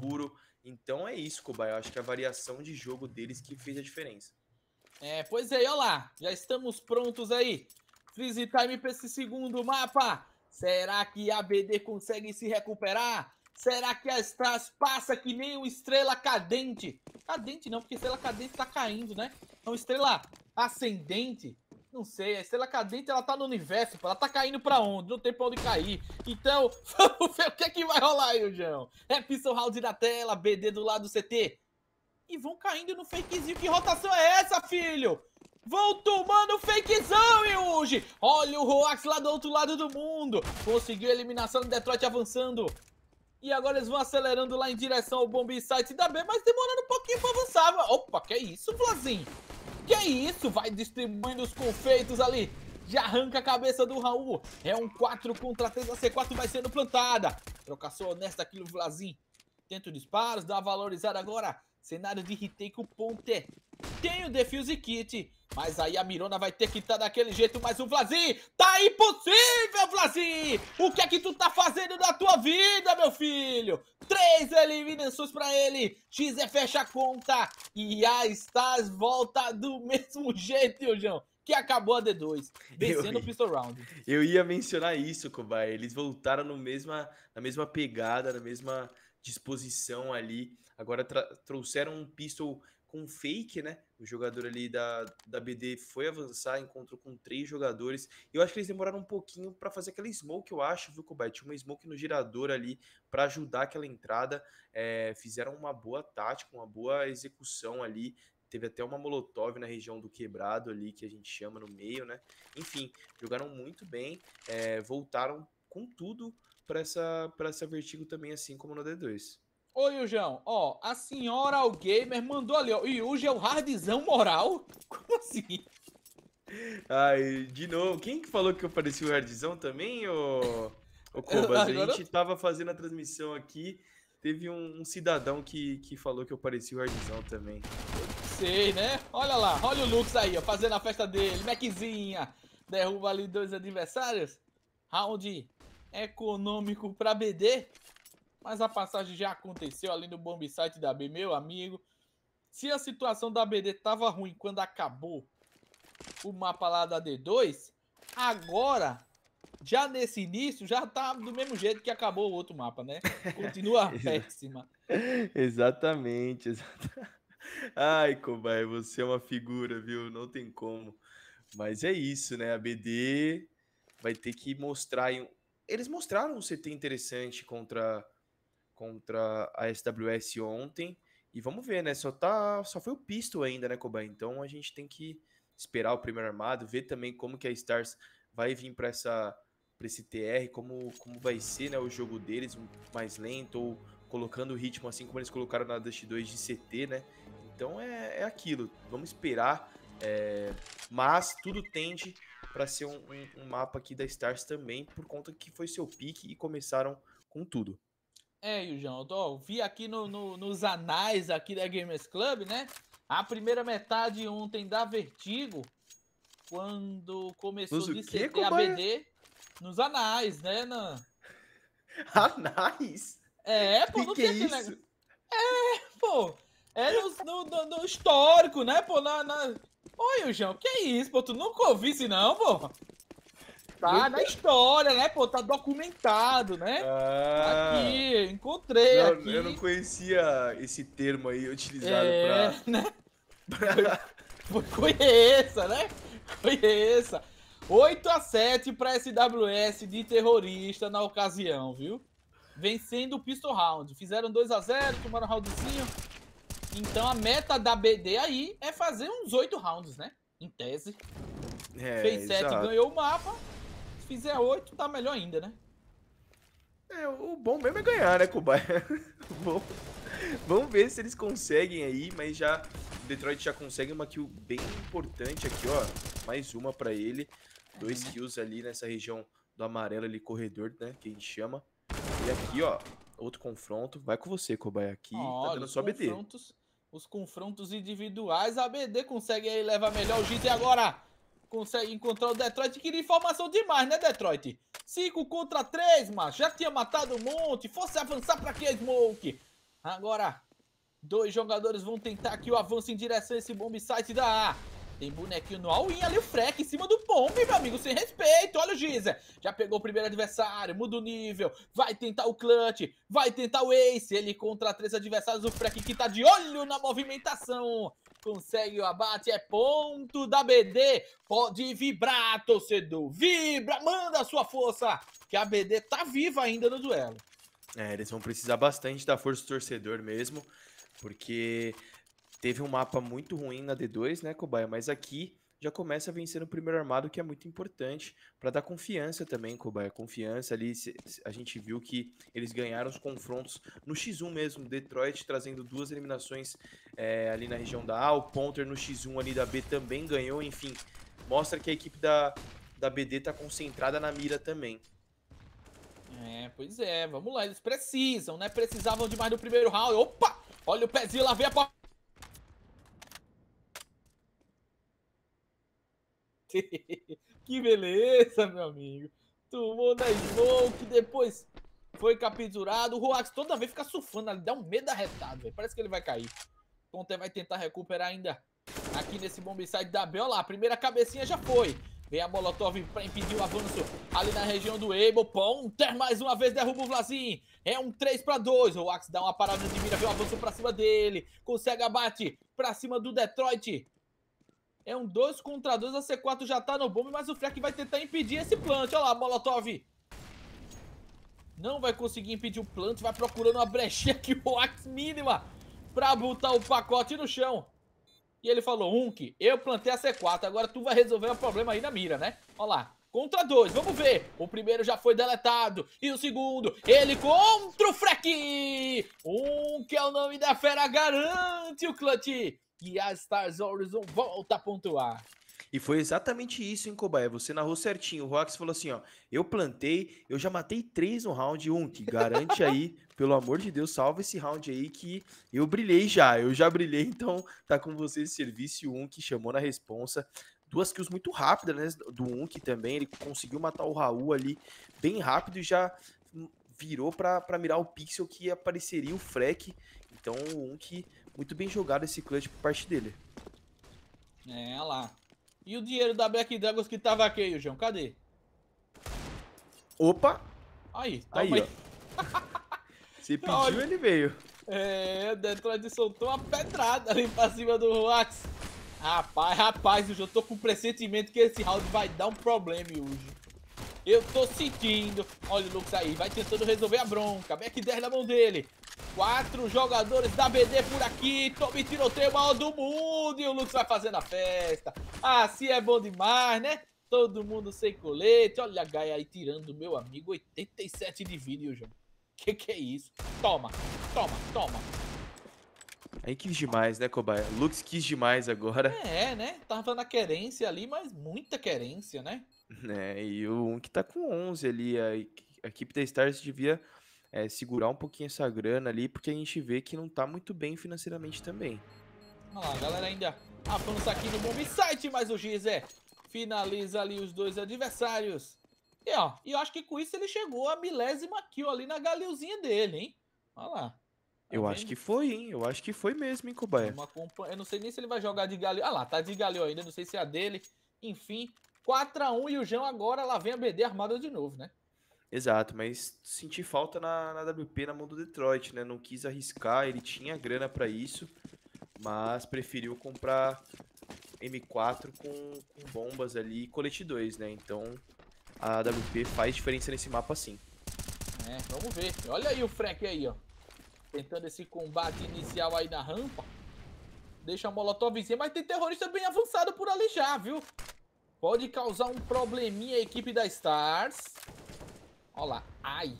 escuro. Então é isso, Cobai. Eu acho que a variação de jogo deles que fez a diferença. É, pois é, olha lá. Já estamos prontos aí. Freeze time para esse segundo mapa. Será que a BD consegue se recuperar? Será que a Stras passa que nem o Estrela Cadente? Cadente não, porque Estrela Cadente tá caindo, né? Então, Estrela Ascendente não sei, a estrela cadente ela tá no universo, ela tá caindo pra onde? Não tem pra onde cair. Então, vamos ver o que é que vai rolar aí, João. É Pistol Round na tela, BD do lado do CT. E vão caindo no fakezinho. Que rotação é essa, filho? Vão tomando fakezão, hoje. Olha o Roax lá do outro lado do mundo! Conseguiu a eliminação do Detroit avançando. E agora eles vão acelerando lá em direção ao Bomb Site da B, mas demorando um pouquinho pra avançar. Opa, que é isso, Vlazinho? Que é isso, vai distribuindo os confeitos ali. Já arranca a cabeça do Raul. É um 4 contra 3, a C4 vai sendo plantada. Trocação honesta aqui no Vlazin. Tento disparos, dá valorizada agora. Cenário de retake o Ponte. Tem o defuse kit. Mas aí a Mirona vai ter que estar tá daquele jeito, mas o Vlazi tá impossível, Vlazi! O que é que tu tá fazendo na tua vida, meu filho? Três eliminações para ele, Xer é fecha a conta e a Stars volta do mesmo jeito, tio João que acabou a D2, vencendo o pistol round. Eu ia mencionar isso, Kobay. Eles voltaram no mesma, na mesma pegada, na mesma disposição ali. Agora trouxeram um pistol com fake, né? O jogador ali da, da BD foi avançar, encontrou com três jogadores. Eu acho que eles demoraram um pouquinho para fazer aquela smoke, eu acho, viu, Kobai? Tinha uma smoke no girador ali para ajudar aquela entrada. É, fizeram uma boa tática, uma boa execução ali. Teve até uma molotov na região do quebrado ali, que a gente chama no meio, né? Enfim, jogaram muito bem, é, voltaram com tudo para essa, essa Vertigo também, assim como no D2. Ô, Yujão, ó, a senhora o gamer mandou ali, ó. Yuji é o hardzão moral? Como assim? Ai, de novo, quem que falou que eu parecia o hardzão também, ô, ô Cobas? A gente tava fazendo a transmissão aqui, teve um, um cidadão que, que falou que eu parecia o hardzão também. Sei, né? Olha lá, olha o Lux aí, ó, fazendo a festa dele, Maczinha. Derruba ali dois adversários. Round econômico pra BD mas a passagem já aconteceu ali no bomb site da B, meu amigo. Se a situação da BD tava ruim quando acabou o mapa lá da D2, agora, já nesse início, já tá do mesmo jeito que acabou o outro mapa, né? Continua péssima. exatamente, exatamente. Ai, Cobai, você é uma figura, viu? Não tem como. Mas é isso, né? A BD vai ter que mostrar. Eles mostraram um CT interessante contra contra a SWS ontem. E vamos ver, né? Só tá, só foi o pisto ainda, né, Cobain? Então a gente tem que esperar o primeiro armado, ver também como que a Stars vai vir para essa para esse TR, como como vai ser, né, o jogo deles mais lento ou colocando o ritmo assim como eles colocaram na Dust 2 de CT, né? Então é, é aquilo. Vamos esperar, é... mas tudo tende para ser um, um, um mapa aqui da Stars também por conta que foi seu pique e começaram com tudo. É, Yujão, eu vi aqui no, no, nos anais aqui da Gamers Club, né? A primeira metade ontem da Vertigo, quando começou de CT a BD, nos anais, né, Nan? Anais? É, pô, que não que é isso? É, pô, é no, no, no, histórico, né, pô, na... na... Ô, Yujão, que é isso, pô, tu nunca ouvi isso não, pô? Tá na história, né, pô? Tá documentado, né? Ah, aqui, encontrei. Não, aqui. Eu não conhecia esse termo aí utilizado é, pra. Né? Conheça, né? Conheça. 8 a 7 pra SWS de terrorista na ocasião, viu? Vencendo o pistol round. Fizeram 2 a 0 tomaram um roundzinho. Então a meta da BD aí é fazer uns 8 rounds, né? Em tese. É, Fez 7, exato. ganhou o mapa fizer 8, tá melhor ainda, né? É, o bom mesmo é ganhar, né, Cobaia? bom... Vamos ver se eles conseguem aí, mas já... O Detroit já consegue uma kill bem importante aqui, ó. Mais uma pra ele. Dois uhum. kills ali nessa região do amarelo ali, corredor, né, que a gente chama. E aqui, ó, outro confronto. Vai com você, Cobaia, é aqui. Oh, tá dando só BD. os confrontos individuais. A BD consegue aí levar melhor o Giz e agora consegue encontrar o Detroit queria informação demais, né, Detroit? 5 contra 3, mas Já tinha matado um monte. Fosse avançar pra quê, é Smoke? Agora, dois jogadores vão tentar aqui o avanço em direção a esse bomb site da A. Tem bonequinho no all-in ali, o Freck em cima do bomb, meu amigo, sem respeito. Olha o Gizer, já pegou o primeiro adversário, muda o nível, vai tentar o clutch, vai tentar o ace. Ele contra três adversários, o Freck que tá de olho na movimentação consegue o abate, é ponto da BD. Pode vibrar, torcedor. Vibra, manda a sua força, que a BD tá viva ainda no duelo. É, eles vão precisar bastante da força do torcedor mesmo, porque teve um mapa muito ruim na D2, né, Cobaia? Mas aqui já começa a vencer no primeiro armado, que é muito importante para dar confiança também, Kobayashi Confiança ali, a gente viu que eles ganharam os confrontos no X1 mesmo, Detroit trazendo duas eliminações é, ali na região da A, o Ponter no X1 ali da B também ganhou, enfim, mostra que a equipe da, da BD está concentrada na mira também. É, pois é, vamos lá, eles precisam, né? Precisavam demais do primeiro round. Opa! Olha o pezinho lá, vem a Que beleza, meu amigo. Tomou na smoke, depois foi capturado. O Roax toda vez fica surfando ali, dá um medo arretado, velho. Parece que ele vai cair. Conte vai tentar recuperar ainda aqui nesse bombicide da B. Olha lá, a primeira cabecinha já foi. Vem a Molotov para impedir o avanço ali na região do Able. Ponter mais uma vez derruba o Vlazin. É um 3 para 2. O Axe dá uma parada de mira, vem o avanço para cima dele. Consegue abate para cima do Detroit. É um 2 contra 2, a C4 já tá no bombe, mas o Freck vai tentar impedir esse plant. Olha lá, Molotov. Não vai conseguir impedir o plant, vai procurando uma brechinha aqui, o Axe mínima, pra botar o pacote no chão. E ele falou, Hunk, eu plantei a C4, agora tu vai resolver o problema aí na mira, né? Olha lá, contra dois, vamos ver. O primeiro já foi deletado, e o segundo, ele contra o Freck. Hunk é o nome da fera, garante o clutch que a Star Horizon volta a pontuar. E foi exatamente isso em Cobaia. Você narrou certinho. O Rox falou assim: ó, eu plantei, eu já matei três no round 1. Um, que garante aí, pelo amor de Deus, salva esse round aí que eu brilhei já. Eu já brilhei, então tá com vocês serviço 1 um, que chamou na responsa. Duas kills muito rápidas, né? Do Unk que também. Ele conseguiu matar o Raul ali bem rápido e já virou para mirar o pixel que apareceria o Freck. Então o Unk muito bem jogado esse clutch por parte dele. É, lá. E o dinheiro da Black Dragons que tava aqui, João? Cadê? Opa! Aí, tá aí, aí. ó. Você pediu, Olha. ele veio. É, Detroit soltou uma pedrada ali pra cima do Roax. Rapaz, rapaz, eu já tô com o pressentimento que esse round vai dar um problema hoje. Eu tô sentindo. Olha o Lux aí, vai tentando resolver a bronca. Back 10 na mão dele. Quatro jogadores da BD por aqui. Tome tiroteio maior do mundo. E o Lux vai fazendo a festa. Assim é bom demais, né? Todo mundo sem colete. Olha a Gaia aí tirando, meu amigo. 87 de vida, o jogo. Que que é isso? Toma, toma, toma. Aí quis demais, né, Cobaia? Lux quis demais agora. É, né? Tava na querência ali, mas muita querência, né? É, e o um que tá com 11 ali. A, a equipe da Stars devia é, segurar um pouquinho essa grana ali, porque a gente vê que não tá muito bem financeiramente também. Olha lá, galera ainda avança tá aqui no Bomb Site, mas o Gizé finaliza ali os dois adversários. E ó, e eu acho que com isso ele chegou a milésima kill ali na galilzinha dele, hein? Olha lá. Tá eu vendo? acho que foi, hein? Eu acho que foi mesmo, hein, Cobaia? Eu não sei nem se ele vai jogar de galho Ah lá, tá de galho ainda, não sei se é a dele. Enfim, 4x1 e o João agora lá vem a BD armada de novo, né? Exato, mas senti falta na, na WP na mão do Detroit, né? Não quis arriscar, ele tinha grana para isso, mas preferiu comprar M4 com, com bombas ali e colete 2, né? Então a WP faz diferença nesse mapa sim. É, vamos ver. Olha aí o Freck aí, ó. Tentando esse combate inicial aí na rampa. Deixa a Molotovzinha, mas tem terrorista bem avançado por ali já, viu? Pode causar um probleminha a equipe da Stars. Olha lá. Ai.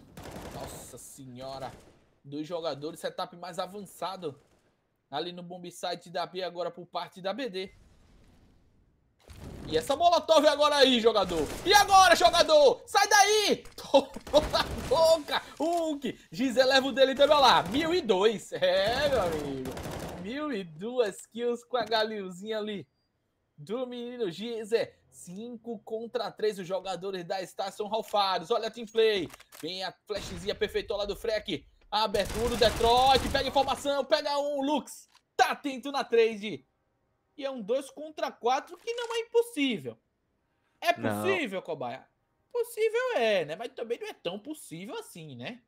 Nossa senhora. Dos jogadores, setup mais avançado. Ali no bomb site da B agora por parte da BD. E essa molotov agora aí, jogador. E agora, jogador? Sai daí! Tomou boca. Hulk. Gizé leva o dele também, olha lá. dois, É, meu amigo. Mil e duas kills com a galilzinha ali. Do menino Gisele. É, 5 contra 3, os jogadores da estação ralfados. Olha a team play. Vem a flashzinha perfeitola do Freck. Abertura do Detroit. Pega informação, pega um. Lux tá atento na trade. E é um 2 contra 4 que não é impossível. É possível, não. Cobaia? Possível é, né? Mas também não é tão possível assim, né?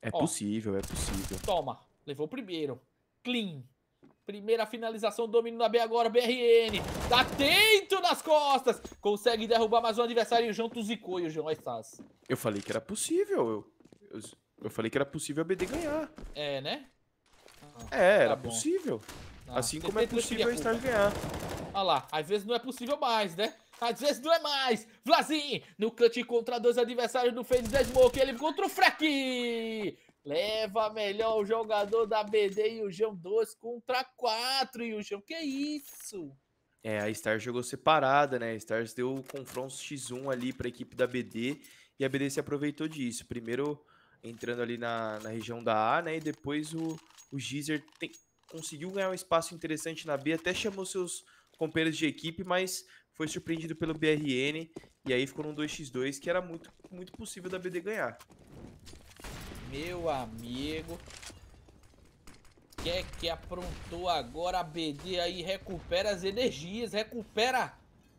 É Ó, possível, é possível. Toma. Levou o primeiro. Clean. Primeira finalização, domínio na B agora, BRN. Tá atento nas costas. Consegue derrubar mais um adversário. E o João tu zicou, e o João Estás. Eu falei que era possível. Eu, eu, eu, falei que era possível a BD ganhar. É, né? Ah, é, era tá possível. Ah, assim como é possível a Star né? ganhar. Olha lá, às vezes não é possível mais, né? Às vezes não é mais. Vlazin, no clutch contra dois adversários do Fênix da Smoke. Ele contra o Freck. Leva melhor o jogador da BD e o Jão 2 contra 4 e o Jão. Que isso? É, a Star jogou separada, né? A Stars deu confrontos X1 ali para a equipe da BD e a BD se aproveitou disso. Primeiro entrando ali na, na região da A, né? E depois o, o Gizer tem, conseguiu ganhar um espaço interessante na B, até chamou seus companheiros de equipe, mas foi surpreendido pelo BRN e aí ficou num 2x2 que era muito, muito possível da BD ganhar. Meu amigo. Que é que aprontou agora a BD aí? Recupera as energias, recupera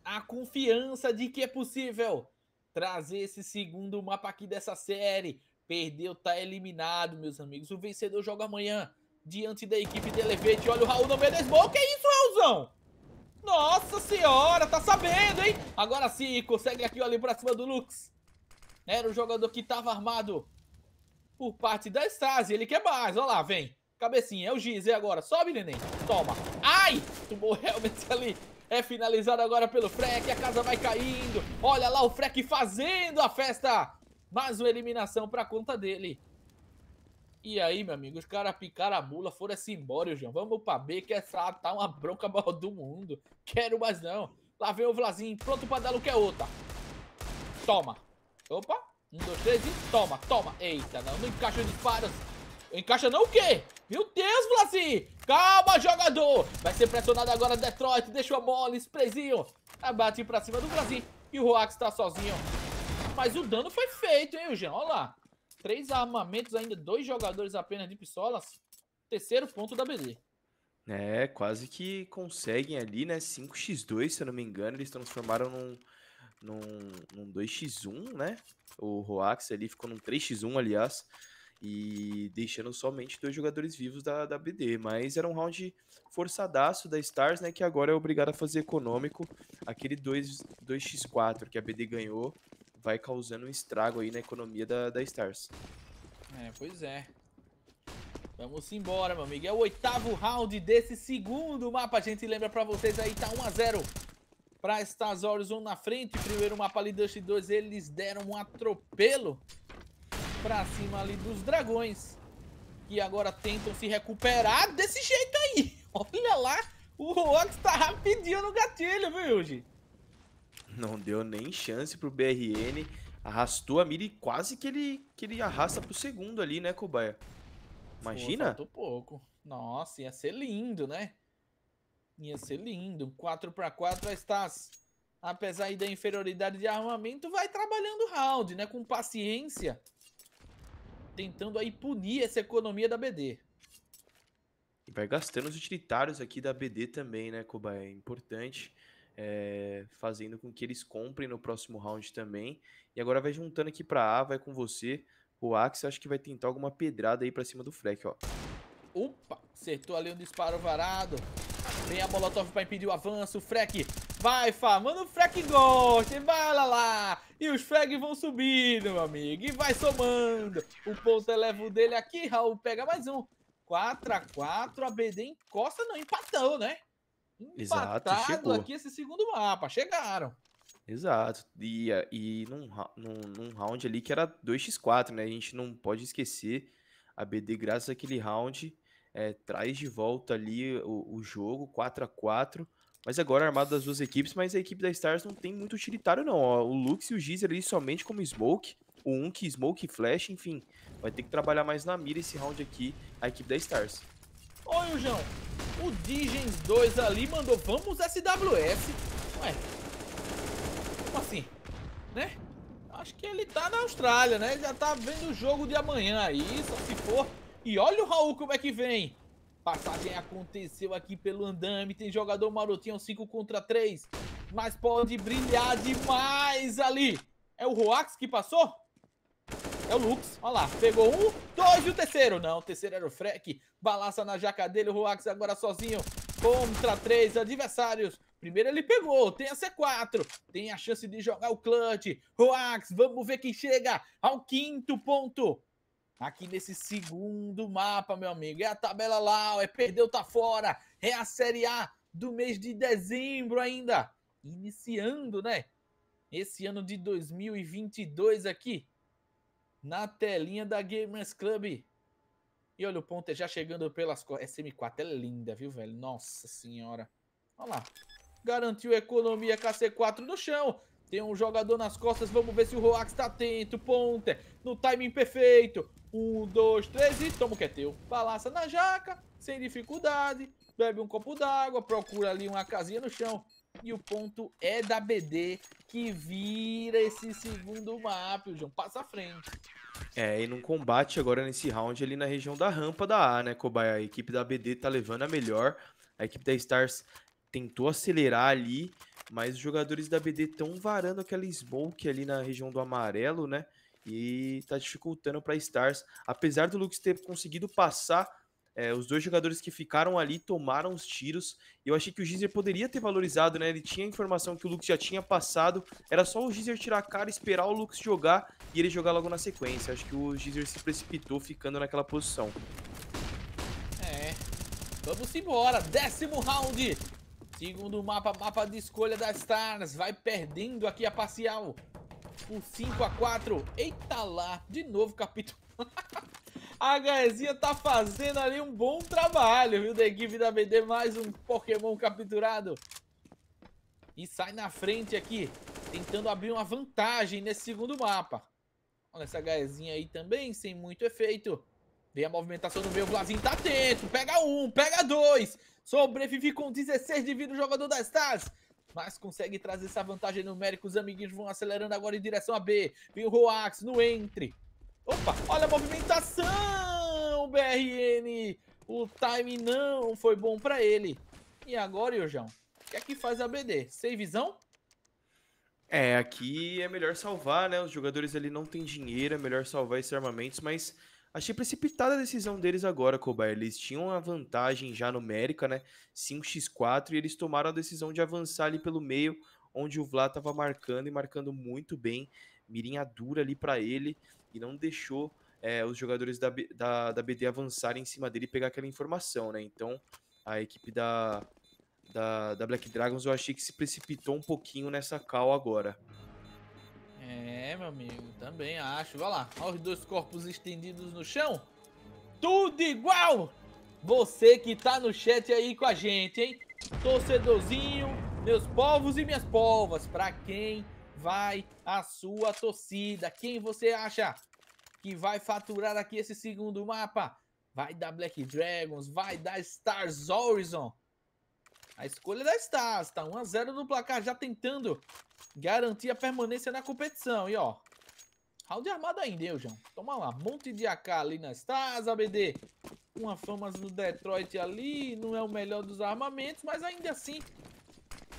a confiança de que é possível trazer esse segundo mapa aqui dessa série. Perdeu, tá eliminado, meus amigos. O vencedor joga amanhã diante da equipe de Elevate. Olha o Raul no meio da esbola. Que isso, Raulzão? Nossa senhora, tá sabendo, hein? Agora sim, consegue aqui, olha, pra cima do Lux. Era o jogador que tava armado por parte da Stasi. Ele quer mais. É Olha lá, vem. Cabecinha. É o Giz. E agora? Sobe, neném. Toma. Ai! Tomou realmente ali. É finalizado agora pelo Freck. A casa vai caindo. Olha lá o Freck fazendo a festa. Mais uma eliminação pra conta dele. E aí, meu amigo, os caras picaram a mula, foram-se assim embora, João. Vamos pra B, que essa tá uma bronca maior do mundo. Quero mais não. Lá vem o Vlazinho, pronto pra dar o que é outra. Toma. Opa, um, dois, três e toma, toma. Eita, não, não encaixa os disparos. Encaixa não o quê? Meu Deus, Vlasi! Calma, jogador! Vai ser pressionado agora Detroit. Deixa a mole, sprayzinho. Abate pra cima do Vlasi. E o Roax tá sozinho. Mas o dano foi feito, hein, Eugênio? Olha lá. Três armamentos ainda, dois jogadores apenas de pistolas. Terceiro ponto da BD. É, quase que conseguem ali, né? 5x2, se eu não me engano. Eles transformaram num num, num 2x1, né? O Roax ali ficou num 3x1, aliás, e deixando somente dois jogadores vivos da, da BD. Mas era um round forçadaço da Stars, né? Que agora é obrigado a fazer econômico. Aquele 2, 2x4 que a BD ganhou vai causando um estrago aí na economia da, da Stars. É, pois é. Vamos embora, meu amigo. É o oitavo round desse segundo mapa. A gente lembra pra vocês aí, tá 1x0 para Stars 1 na frente. Primeiro mapa ali, Dust 2, eles deram um atropelo para cima ali dos dragões. que agora tentam se recuperar desse jeito aí. Olha lá, o Ox tá rapidinho no gatilho, viu, Yuji? Não deu nem chance pro BRN. Arrastou a mira e quase que ele, que ele arrasta pro segundo ali, né, Cobaia? Imagina? Pô, faltou pouco. Nossa, ia ser lindo, né? Ia ser lindo. 4 para 4 vai estar. apesar da inferioridade de armamento, vai trabalhando round, né? Com paciência. Tentando aí punir essa economia da BD. vai gastando os utilitários aqui da BD também, né, Koba? É importante. É, fazendo com que eles comprem no próximo round também. E agora vai juntando aqui para A, vai com você. O Axe acho que vai tentar alguma pedrada aí para cima do Freck, ó. Opa, acertou ali um disparo varado. Vem a Molotov para impedir o avanço. O Freck vai farmando o Freck Ghost. Vai lá lá. E os Fregs vão subindo, meu amigo. E vai somando. O ponto eleva o dele aqui. Raul pega mais um. 4x4. A, BD encosta. Não, empatão, né? Empatado Exato, chegou. aqui esse segundo mapa. Chegaram. Exato. E, e num, num, num round ali que era 2x4, né? A gente não pode esquecer. A BD, graças àquele round, é, traz de volta ali o, o jogo 4 a 4 mas agora armado das duas equipes, mas a equipe da Stars não tem muito utilitário não. Ó, o Lux e o Geezer ali somente como Smoke, o Unk, Smoke, Flash, enfim. Vai ter que trabalhar mais na mira esse round aqui, a equipe da Stars. Olha o João, o Digens 2 ali mandou, vamos SWS. Ué, como assim, né? Acho que ele tá na Austrália, né? já tá vendo o jogo de amanhã aí, só se for e olha o Raul como é que vem. Passagem aconteceu aqui pelo andame. Tem jogador marotinho, 5 contra 3. Mas pode brilhar demais ali. É o Roax que passou? É o Lux. Olha lá. Pegou um, dois e o terceiro. Não, o terceiro era o Freck. Balança na jaca dele. O Roax agora sozinho. Contra três adversários. Primeiro ele pegou, tem a C4, tem a chance de jogar o clutch. Roax, vamos ver quem chega ao quinto ponto aqui nesse segundo mapa, meu amigo. É a tabela lá, é perdeu, tá fora. É a Série A do mês de dezembro ainda. Iniciando, né? Esse ano de 2022 aqui na telinha da Gamers Club. E olha o Ponte é já chegando pelas costas. É SM4 é linda, viu, velho? Nossa senhora. Olha lá. Garantiu economia KC4 no chão. Tem um jogador nas costas, vamos ver se o Roax tá atento. Ponter, no timing perfeito. Um, dois, três e toma o que é teu. Balança na jaca, sem dificuldade. Bebe um copo d'água, procura ali uma casinha no chão. E o ponto é da BD, que vira esse segundo mapa, o João. Passa à frente. É, e num combate agora nesse round ali na região da rampa da A, né, Cobaia? A equipe da BD tá levando a melhor. A equipe da Stars tentou acelerar ali, mas os jogadores da BD estão varando aquela smoke ali na região do amarelo, né? E tá dificultando para Stars. Apesar do Lux ter conseguido passar, é, os dois jogadores que ficaram ali tomaram os tiros. Eu achei que o Gizer poderia ter valorizado, né? Ele tinha a informação que o Lux já tinha passado. Era só o Gizer tirar a cara, esperar o Lux jogar e ele jogar logo na sequência. Acho que o Gizer se precipitou ficando naquela posição. É. Vamos embora. Décimo round. Segundo mapa, mapa de escolha das Stars. Vai perdendo aqui a parcial. Por 5 a 4. Eita lá, de novo capítulo. a Gaezinha tá fazendo ali um bom trabalho, viu? Da equipe da BD, mais um Pokémon capturado. E sai na frente aqui, tentando abrir uma vantagem nesse segundo mapa. Olha essa Gaezinha aí também, sem muito efeito. Vem a movimentação do meio, o Vlazinho tá atento. Pega um, pega dois. Sobrevive com 16 de vida o jogador das Stars. Mas consegue trazer essa vantagem numérica. Os amiguinhos vão acelerando agora em direção a B. Vem o Roax no entre. Opa, olha a movimentação, BRN. O time não foi bom pra ele. E agora, Iojão? O que é que faz a BD? Sem visão? É, aqui é melhor salvar, né? Os jogadores ali não têm dinheiro, é melhor salvar esses armamentos, mas Achei precipitada a decisão deles agora, Kobai. Eles tinham uma vantagem já numérica, né? 5x4, e eles tomaram a decisão de avançar ali pelo meio, onde o Vlad estava marcando e marcando muito bem. Mirinha dura ali para ele e não deixou é, os jogadores da, da, da BD avançarem em cima dele e pegar aquela informação, né? Então, a equipe da, da, da Black Dragons eu achei que se precipitou um pouquinho nessa cal agora. É, meu amigo, também acho. Olha lá, olha os dois corpos estendidos no chão. Tudo igual! Você que tá no chat aí com a gente, hein? Torcedorzinho, meus povos e minhas polvas, pra quem vai a sua torcida? Quem você acha que vai faturar aqui esse segundo mapa? Vai dar Black Dragons, vai dar Stars Horizon, a escolha da Stars, tá 1x0 no placar, já tentando garantir a permanência na competição. E ó, round armado ainda, eu, João. Toma lá, monte de AK ali na Stars, ABD. Uma famas do Detroit ali, não é o melhor dos armamentos, mas ainda assim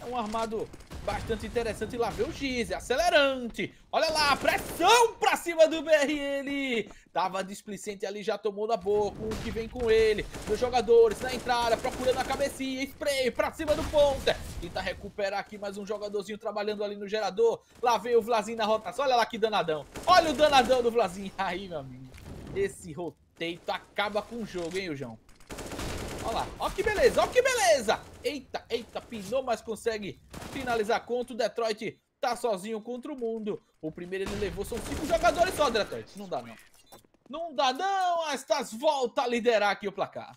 é um armado bastante interessante. Lá vem o Giz, é acelerante. Olha lá, pressão pra cima do BRN. Tava displicente ali, já tomou na boca. O que vem com ele. Os jogadores na entrada, procurando a cabecinha. Spray pra cima do ponta Tenta recuperar aqui mais um jogadorzinho trabalhando ali no gerador. Lá vem o Vlazinho na rotação. Olha lá que danadão. Olha o danadão do Vlazinho. Aí, meu amigo. Esse roteiro acaba com o jogo, hein, o João? Olha lá, ó que beleza, ó que beleza! Eita, eita, pinou, mas consegue finalizar contra o Detroit. Tá sozinho contra o mundo. O primeiro ele levou, são cinco jogadores só, Detroit. Não dá não. Não dá não, Astas tá, volta a liderar aqui o placar.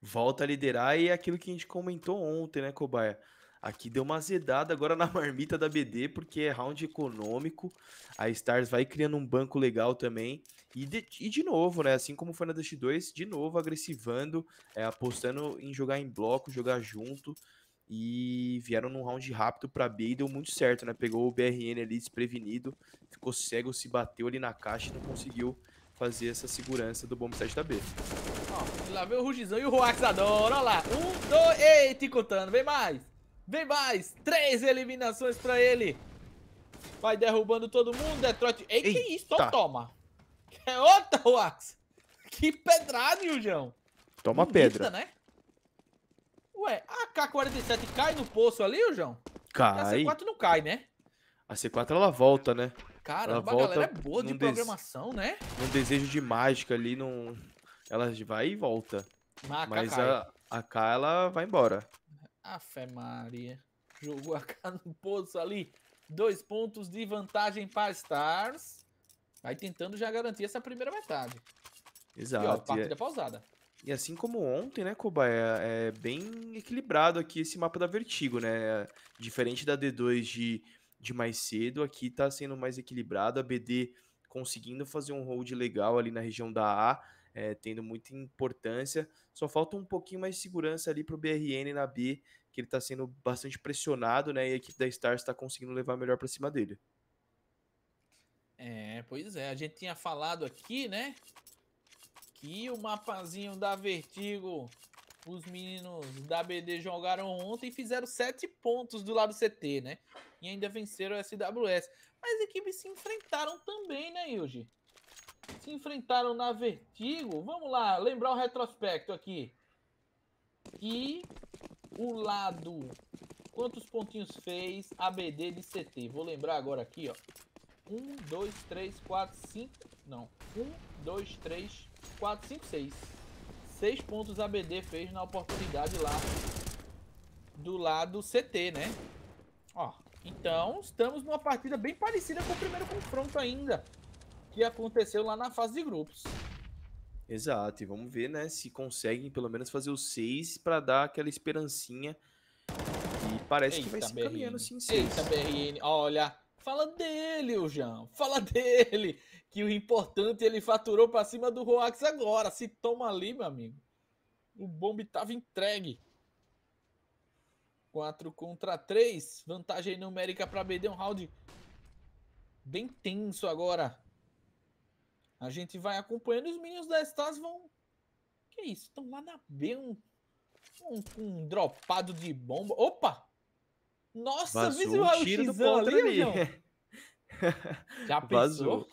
Volta a liderar e é aquilo que a gente comentou ontem, né, Cobaia? Aqui deu uma azedada agora na marmita da BD, porque é round econômico. A Stars vai criando um banco legal também. E de, e de novo, né? Assim como foi na Dust 2, de novo agressivando, é, apostando em jogar em bloco, jogar junto. E vieram num round rápido para B e deu muito certo, né? Pegou o BRN ali desprevenido, ficou cego, se bateu ali na caixa e não conseguiu fazer essa segurança do bomb da B. Ó, lá vem o Rugizão e o Roaxador. Olha lá. Um, dois. Ei, Ticotando, vem mais. Vem mais! Três eliminações pra ele. Vai derrubando todo mundo, Detroit. Ei, Eita. que isso? Só toma. É outra, Wax. Que pedrada, Jujão. Toma pedra. né? Ué, a K-47 cai no poço ali, João? Cai. A C4 não cai, né? A C4 ela volta, né? Caramba, ela volta, a galera é boa de programação, des... né? Um desejo de mágica ali, não... Ela vai e volta. Mas a, a, a K, ela vai embora. A fé Maria. Jogou a cara no poço ali. Dois pontos de vantagem para Stars. Vai tentando já garantir essa primeira metade. Exato. E, ó, é partida e, pausada. E assim como ontem, né, Cobaia? É, é bem equilibrado aqui esse mapa da Vertigo, né? Diferente da D2 de, de mais cedo, aqui tá sendo mais equilibrado. A BD conseguindo fazer um hold legal ali na região da A é, tendo muita importância. Só falta um pouquinho mais de segurança ali para o BRN na B, que ele está sendo bastante pressionado, né? E a equipe da Stars está conseguindo levar melhor para cima dele. É, pois é. A gente tinha falado aqui, né? Que o mapazinho da Vertigo, os meninos da BD jogaram ontem e fizeram sete pontos do lado CT, né? E ainda venceram a SWS. Mas as equipes se enfrentaram também, né, Yuji? se enfrentaram na Vertigo. Vamos lá, lembrar o retrospecto aqui. E o lado, quantos pontinhos fez ABD de CT? Vou lembrar agora aqui, ó. 1, 2, 3, 4, 5. Não. 1, 2, 3, 4, 5, 6. 6 pontos ABD fez na oportunidade lá do lado CT, né? Ó, então estamos numa partida bem parecida com o primeiro confronto ainda que aconteceu lá na fase de grupos. Exato, e vamos ver, né, se conseguem pelo menos fazer os seis para dar aquela esperancinha. E parece Eita, que vai se BRN. caminhando sim, Eita, BRN, olha, fala dele, o João, fala dele, que o importante ele faturou para cima do Roax agora, se toma ali, meu amigo. O bombe tava entregue. 4 contra 3, vantagem numérica para BD, um round bem tenso agora a gente vai acompanhando e os meninos da Stars vão. Que é isso? Estão lá na B, um, um, um, dropado de bomba. Opa! Nossa, Vazou um o tiro do ali, ali. Já pensou?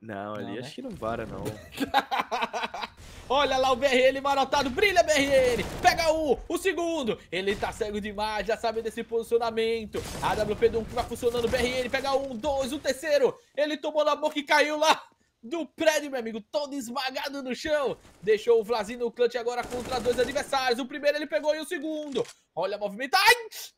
Não, ali não, né? acho né? que não vara, não. Olha lá o BRL marotado, brilha BRL, pega um, o segundo, ele tá cego demais, já sabe desse posicionamento, AWP do 1 que vai funcionando, BRL pega um, dois, o terceiro, ele tomou na boca e caiu lá, do prédio, meu amigo, todo esmagado no chão. Deixou o Vlazinho no clutch agora contra dois adversários. O primeiro ele pegou e o segundo. Olha a movimento. Ai,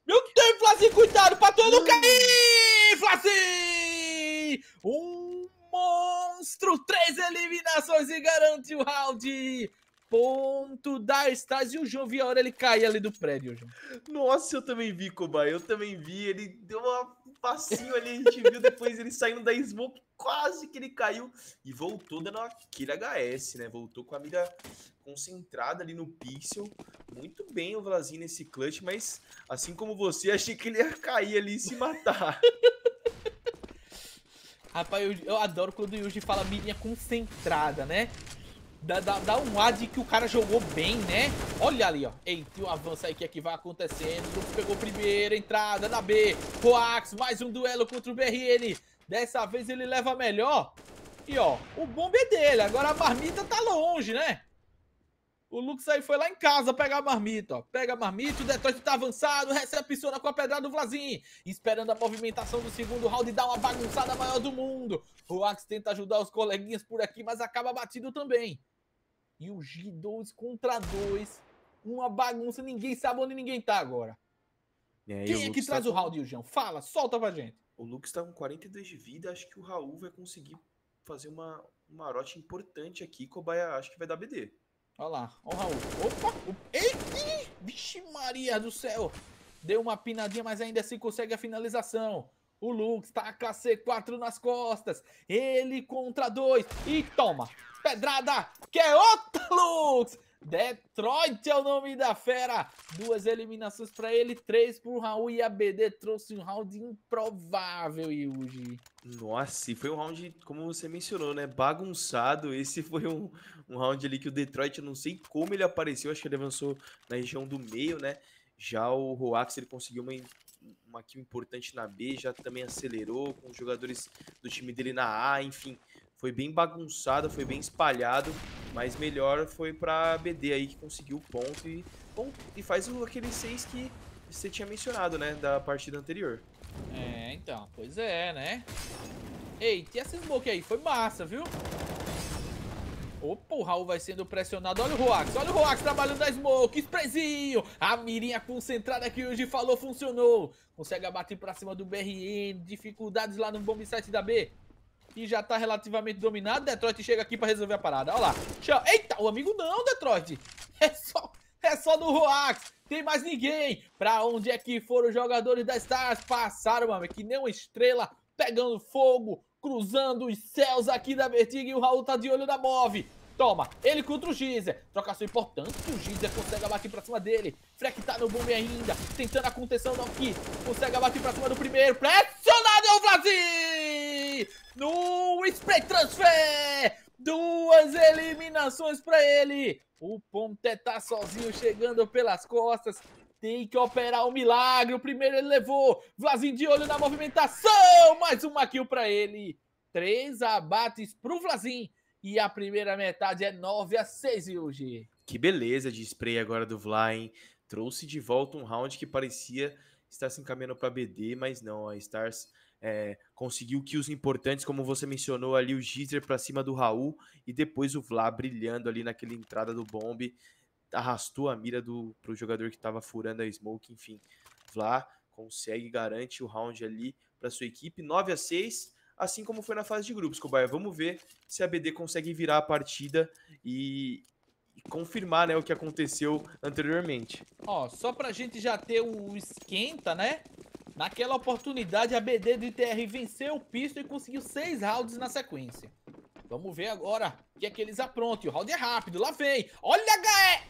meu Deus, Vlazinho, cuidado pra todo cair, Vlazinho! Um monstro, três eliminações e garante o round ponto da Stars e o João viu a hora ele cair ali do prédio. João. Nossa, eu também vi, Cobai. Eu também vi. Ele deu uma passinho ali, a gente viu depois ele saindo da smoke, quase que ele caiu e voltou dando aquele HS, né? Voltou com a mira concentrada ali no pixel. Muito bem o Vlazinho nesse clutch, mas assim como você, achei que ele ia cair ali e se matar. Rapaz, eu, eu adoro quando o Yuji fala mirinha concentrada, né? Dá, dá, dá, um ar de que o cara jogou bem, né? Olha ali, ó. Eita, o avanço aí que aqui é vai acontecendo. O Lux pegou primeiro, entrada na B. Coax, mais um duelo contra o BRN. Dessa vez ele leva melhor. E, ó, o bombe é dele. Agora a marmita tá longe, né? O Lux aí foi lá em casa pegar a marmita, ó. Pega a marmita, o Detroit tá avançado, recepciona com a pedrada do Vlazin. Esperando a movimentação do segundo round e dá uma bagunçada maior do mundo. O Axe tenta ajudar os coleguinhas por aqui, mas acaba batido também. E o G2 contra 2. Uma bagunça, ninguém sabe onde ninguém tá agora. É, Quem é que tá traz tá... o round, Ilgão? Fala, solta pra gente. O Lux tá com 42 de vida, acho que o Raul vai conseguir fazer uma, uma marote importante aqui. Cobaia, acho que vai dar BD. Olha lá, olha o Raul. Opa! O... vixe Maria do céu! Deu uma pinadinha, mas ainda assim consegue a finalização. O Lux taca tá C4 nas costas. Ele contra dois. E toma. Pedrada. Que é outro Lux. Detroit é o nome da fera. Duas eliminações para ele, três para o Raul. E a BD trouxe um round improvável, Yuji. Nossa, e foi um round, como você mencionou, né? Bagunçado. Esse foi um, um round ali que o Detroit, eu não sei como ele apareceu. Acho que ele avançou na região do meio, né? Já o Roax, ele conseguiu uma uma kill importante na B, já também acelerou com os jogadores do time dele na A, enfim. Foi bem bagunçado, foi bem espalhado, mas melhor foi pra BD aí que conseguiu o ponto e, bom, e faz o, aquele 6 que você tinha mencionado, né, da partida anterior. É, então, pois é, né? Eita, e essa smoke aí? Foi massa, viu? Opa, o Raul vai sendo pressionado. Olha o Roax, olha o Roax trabalhando na smoke. Sprezinho. A mirinha concentrada que hoje falou funcionou. Consegue abater pra cima do BRN. Dificuldades lá no bomb site da B. E já tá relativamente dominado. Detroit chega aqui pra resolver a parada. Olha lá. Eita, o amigo não, Detroit. É só, é só no Roax. Tem mais ninguém. Pra onde é que foram os jogadores da Stars? Passaram, mano. Que nem uma estrela pegando fogo cruzando os céus aqui da Vertigo e o Raul tá de olho na Move. Toma, ele contra o Gizer. Trocação importante, o Gizer consegue abater pra cima dele. Freck tá no bombe ainda, tentando a contenção do Alki. Consegue abater pra cima do primeiro. Pressionado é o Brasil! No spray transfer! Duas eliminações pra ele. O Ponte tá sozinho chegando pelas costas tem que operar um milagre. O primeiro ele levou. Vlazinho de olho na movimentação. Mais uma kill para ele. Três abates para o E a primeira metade é 9 a 6 hoje. Que beleza de spray agora do Vla, hein? Trouxe de volta um round que parecia estar se encaminhando para BD, mas não. A Stars é, conseguiu kills importantes, como você mencionou ali, o Gizer para cima do Raul e depois o Vla brilhando ali naquela entrada do bombe arrastou a mira do, pro jogador que estava furando a smoke, enfim. Vlá consegue, garante o round ali para sua equipe, 9 a 6 assim como foi na fase de grupos, Cobaia. Vamos ver se a BD consegue virar a partida e, confirmar né, o que aconteceu anteriormente. Ó, só pra gente já ter o esquenta, né? Naquela oportunidade, a BD do TR venceu o Pisto e conseguiu seis rounds na sequência. Vamos ver agora o que é que eles aprontam. o round é rápido, lá vem. Olha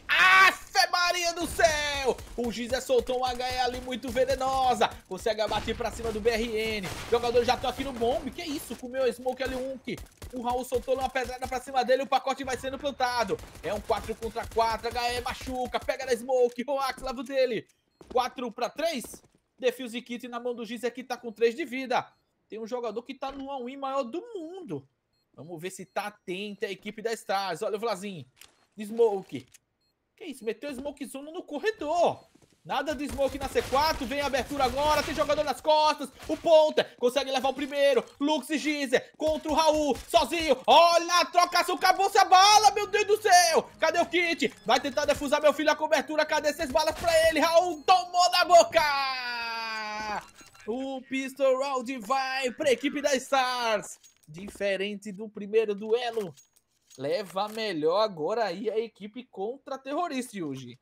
a HE! Afe Maria do céu! O Gizé soltou uma HE ali muito venenosa. Consegue abater pra cima do BRN. jogador já tá aqui no bomb. Que isso? Comeu a smoke ali um que o Raul soltou uma pedrada pra cima dele. O pacote vai sendo plantado. É um 4 contra 4. HE machuca. Pega na smoke. O Axe dele. 4 pra 3. Defuse kit na mão do Gizé que tá com 3 de vida. Tem um jogador que tá no all-in maior do mundo. Vamos ver se tá atenta a equipe da Stars. Olha o Vlazinho. Smoke. Que isso? Meteu Smoke no corredor. Nada do Smoke na C4, vem a abertura agora, tem jogador nas costas, o Ponta consegue levar o primeiro, Lux e Gizer contra o Raul, sozinho, olha a trocação, acabou-se a bala, meu Deus do céu, cadê o kit? Vai tentar defusar meu filho a cobertura, cadê essas balas pra ele, Raul tomou na boca! O Pistol Round vai pra equipe da Stars, Diferente do primeiro duelo, leva melhor agora aí a equipe contra terrorista hoje.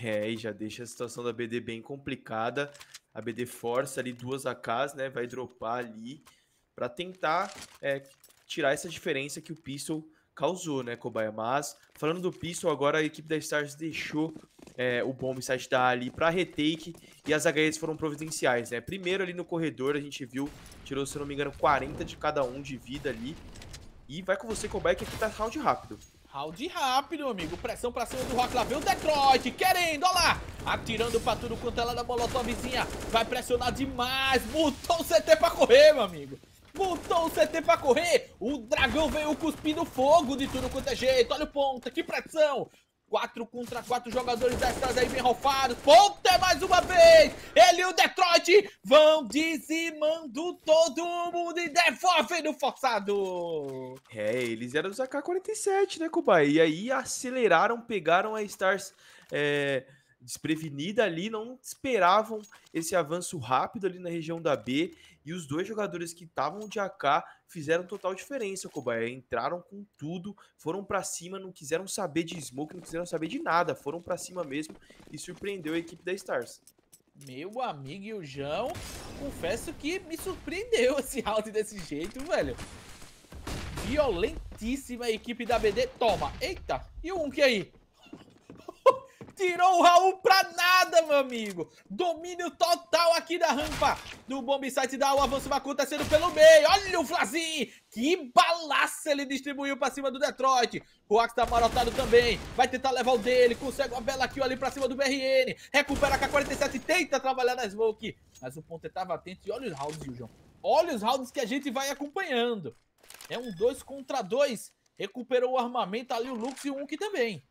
É, e já deixa a situação da BD bem complicada. A BD força ali duas AKs, né? Vai dropar ali para tentar é, tirar essa diferença que o Pistol causou, né, Cobaia? Mas, falando do Pistol, agora a equipe da Stars deixou é, o Bombsight da tá ali para retake e as HEs foram providenciais, né? Primeiro ali no corredor a gente viu, tirou, se não me engano, 40 de cada um de vida ali. E vai com você, Cobay, que aqui tá round rápido. Round rápido, amigo. Pressão pra cima do Rock. Lá vem o Detroit. Querendo, ó lá. Atirando pra tudo quanto ela é da Molotovzinha. Vai pressionar demais. Botou o CT pra correr, meu amigo. Botou o CT pra correr. O dragão veio cuspindo fogo de tudo quanto é jeito. Olha o ponto Que pressão. 4 contra 4 jogadores da Stars aí bem roufados. Ponta é mais uma vez. Ele e o Detroit vão dizimando todo mundo e devolve no forçado. É, eles eram dos AK-47, né, Cuba E aí aceleraram, pegaram a Stars é, desprevenida ali, não esperavam esse avanço rápido ali na região da B. E os dois jogadores que estavam de AK fizeram total diferença, Cobaia. Entraram com tudo, foram para cima, não quiseram saber de smoke, não quiseram saber de nada, foram para cima mesmo e surpreendeu a equipe da Stars. Meu amigo e o João, confesso que me surpreendeu esse round desse jeito, velho. Violentíssima equipe da BD. Toma, eita, e o um que aí? Tirou o Raul pra nada, meu amigo. Domínio total aqui da rampa. Do bomb site dá o avanço vai acontecendo tá pelo meio. Olha o Flazinho. Que balaça ele distribuiu pra cima do Detroit. O Axe tá marotado também. Vai tentar levar o dele. Consegue uma bela kill ali pra cima do BRN. Recupera a K-47. Tenta trabalhar na smoke. Mas o Ponte tava atento. E olha os rounds, João, Olha os rounds que a gente vai acompanhando. É um 2 contra 2. Recuperou o armamento ali o Lux e o Unki também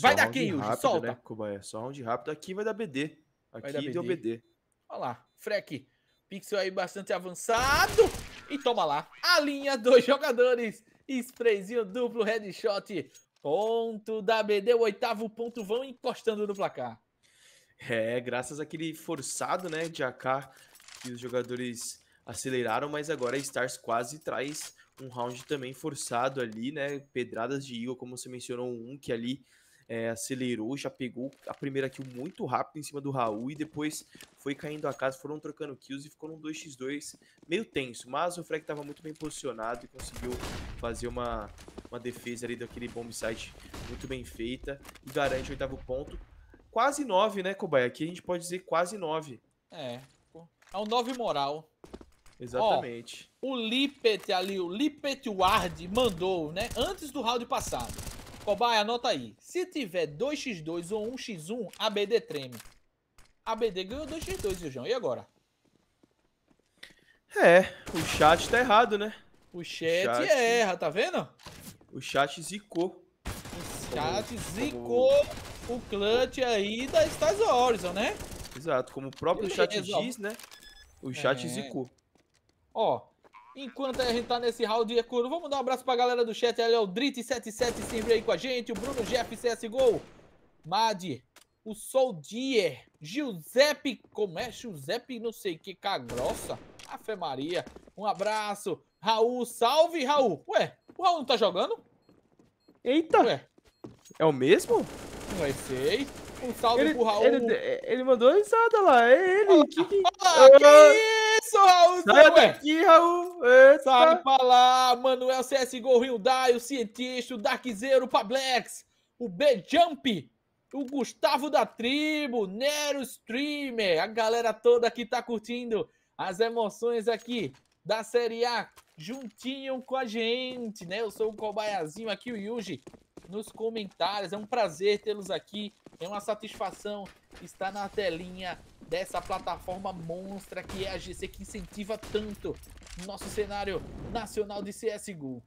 vai dar quem, Yuji? Solta. Né, é? Só round rápido. Aqui vai dar BD. Aqui vai dar BD. deu BD. Olha lá, Freck. Pixel aí bastante avançado. E toma lá. A linha dos jogadores. Sprayzinho duplo, headshot. Ponto da BD, o oitavo ponto, vão encostando no placar. É, graças àquele forçado, né, de AK que os jogadores aceleraram, mas agora a Stars quase traz um round também forçado ali, né, pedradas de Eagle, como você mencionou, um que ali é, acelerou, já pegou a primeira kill muito rápido em cima do Raul e depois foi caindo a casa, foram trocando kills e ficou num 2x2 meio tenso, mas o Frag estava muito bem posicionado e conseguiu fazer uma, uma defesa ali daquele bombsite muito bem feita e garante o oitavo ponto. Quase 9, né, Cobai? Aqui a gente pode dizer quase 9. É, é um 9 moral. Exatamente. Ó, o Lipet ali, o Lipet Ward mandou, né, antes do round passado. Cobai, anota aí. Se tiver 2x2 ou 1x1, a BD treme. A BD ganhou 2x2, João? E agora? É, o chat tá errado, né? O chat, o chat... erra, tá vendo? O chat zicou. O chat como, zicou como... o clutch aí da Stars Horizon, né? Exato, como o próprio Beleza. chat diz, né? O é. chat é. zicou. Ó, Enquanto a gente tá nesse round de Ecuro, vamos dar um abraço pra galera do chat. Ela é o Drit77 sempre aí com a gente. O Bruno Jeff CSGO. Mad. O Soldier. Giuseppe. Como é? Giuseppe não sei que. Cagrossa. Afe Maria. Um abraço. Raul. Salve, Raul. Ué, o Raul não tá jogando? Eita. Ué. É o mesmo? Não sei. Um salve ele, pro Raul. Ele, ele mandou risada lá. É ele. Ah, que, que... Ah, que isso, Raul? Sai daqui, Raul. Eita. Sai pra lá. Manuel é CSGO, Hyundai, o Cientista, o Zero, o Pablex, o B-Jump, o Gustavo da Tribo, Nero Streamer. A galera toda que tá curtindo as emoções aqui da Série A juntinho com a gente, né? Eu sou o Cobaiazinho aqui, o Yuji, nos comentários. É um prazer tê-los aqui, é uma satisfação estar na telinha dessa plataforma monstra que é a GC que incentiva tanto nosso cenário nacional de CSGO.